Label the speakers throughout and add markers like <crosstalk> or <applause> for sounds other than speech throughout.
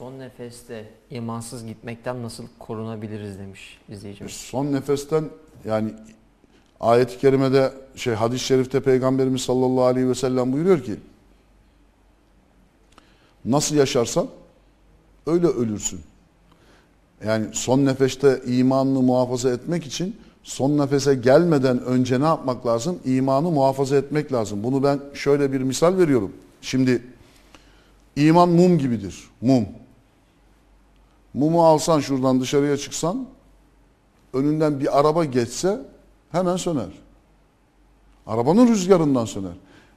Speaker 1: Son nefeste imansız gitmekten nasıl korunabiliriz demiş izleyicimiz. Son nefesten yani ayet-i kerimede şey hadis-i şerifte peygamberimiz sallallahu aleyhi ve sellem buyuruyor ki nasıl yaşarsan öyle ölürsün. Yani son nefeste imanını muhafaza etmek için son nefese gelmeden önce ne yapmak lazım? İmanı muhafaza etmek lazım. Bunu ben şöyle bir misal veriyorum. Şimdi iman mum gibidir. Mum mumu alsan şuradan dışarıya çıksan önünden bir araba geçse hemen söner. Arabanın rüzgarından söner.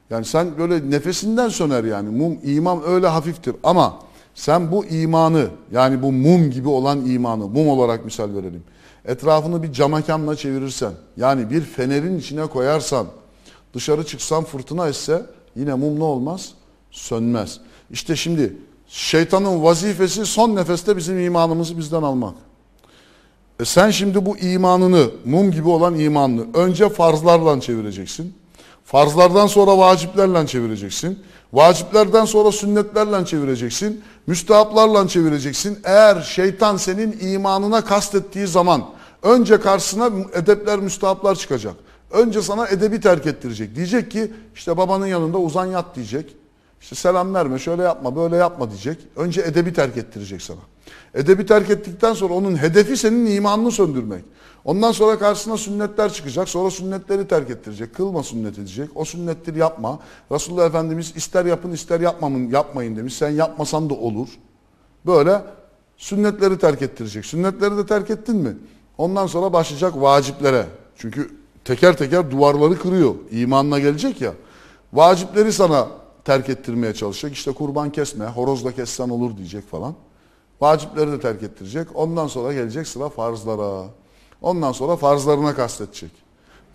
Speaker 1: Yani sen böyle nefesinden söner yani. Mum imam öyle hafiftir ama sen bu imanı yani bu mum gibi olan imanı mum olarak misal verelim. Etrafını bir camakanla çevirirsen yani bir fenerin içine koyarsan dışarı çıksan fırtına esse yine mum ne olmaz? Sönmez. İşte şimdi Şeytanın vazifesi son nefeste bizim imanımızı bizden almak. E sen şimdi bu imanını, mum gibi olan imanını önce farzlarla çevireceksin. Farzlardan sonra vaciplerle çevireceksin. Vaciplerden sonra sünnetlerle çevireceksin. Müstahaplarla çevireceksin. Eğer şeytan senin imanına kastettiği zaman önce karşısına edepler, müstahaplar çıkacak. Önce sana edebi terk ettirecek. Diyecek ki işte babanın yanında uzan yat diyecek. İşte selam verme, şöyle yapma, böyle yapma diyecek. Önce edebi terk ettirecek sana. Edebi terk ettikten sonra onun hedefi senin imanını söndürmek. Ondan sonra karşısına sünnetler çıkacak. Sonra sünnetleri terk ettirecek. Kılma sünnet edecek. O sünnettir yapma. Resulullah Efendimiz ister yapın ister yapmamın, yapmayın demiş. Sen yapmasan da olur. Böyle sünnetleri terk ettirecek. Sünnetleri de terk ettin mi? Ondan sonra başlayacak vaciplere. Çünkü teker teker duvarları kırıyor. İmanına gelecek ya. Vacipleri sana terk ettirmeye çalışacak. İşte kurban kesme, horozla kessen olur diyecek falan. Vacipleri de terk ettirecek. Ondan sonra gelecek sıra farzlara. Ondan sonra farzlarına kastedecek.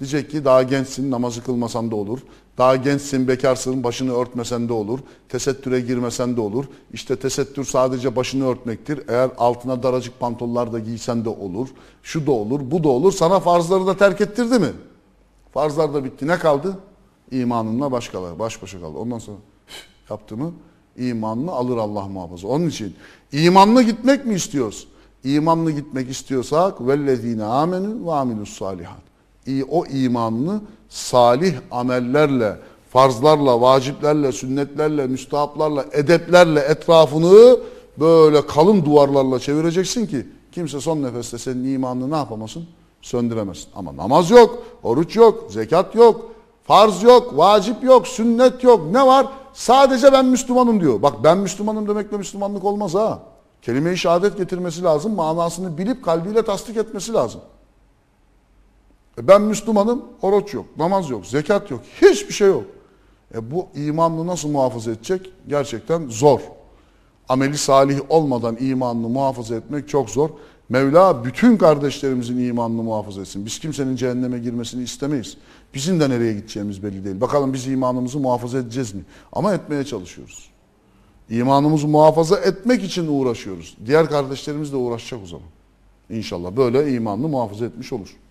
Speaker 1: Diyecek ki daha gençsin namazı kılmasan da olur. Daha gençsin bekarsın başını örtmesen de olur. Tesettüre girmesen de olur. İşte tesettür sadece başını örtmektir. Eğer altına daracık pantollar da giysen de olur. Şu da olur bu da olur. Sana farzları da terk ettirdi mi? Farzlar da bitti. Ne kaldı? imanınla başkaları baş başa kaldı. Ondan sonra <laughs> yaptığımı imanını alır Allah muhafaza. Onun için imanlı gitmek mi istiyoruz? İmanlı gitmek istiyorsak vellezine amenu ve amilus salihat. O imanını salih amellerle, farzlarla, vaciplerle, sünnetlerle, müstahaplarla, edeplerle etrafını böyle kalın duvarlarla çevireceksin ki kimse son nefeste senin imanını ne yapamasın? Söndüremezsin. Ama namaz yok, oruç yok, zekat yok, Farz yok, vacip yok, sünnet yok. Ne var? Sadece ben Müslümanım diyor. Bak ben Müslümanım demekle Müslümanlık olmaz ha. Kelime-i şehadet getirmesi lazım. Manasını bilip kalbiyle tasdik etmesi lazım. E ben Müslümanım, oruç yok, namaz yok, zekat yok, hiçbir şey yok. E bu imanını nasıl muhafaza edecek? Gerçekten zor. Ameli salih olmadan imanını muhafaza etmek çok zor. Mevla bütün kardeşlerimizin imanını muhafaza etsin. Biz kimsenin cehenneme girmesini istemeyiz. Bizim de nereye gideceğimiz belli değil. Bakalım biz imanımızı muhafaza edeceğiz mi? Ama etmeye çalışıyoruz. İmanımızı muhafaza etmek için uğraşıyoruz. Diğer kardeşlerimiz de uğraşacak o zaman. İnşallah böyle imanını muhafaza etmiş olur.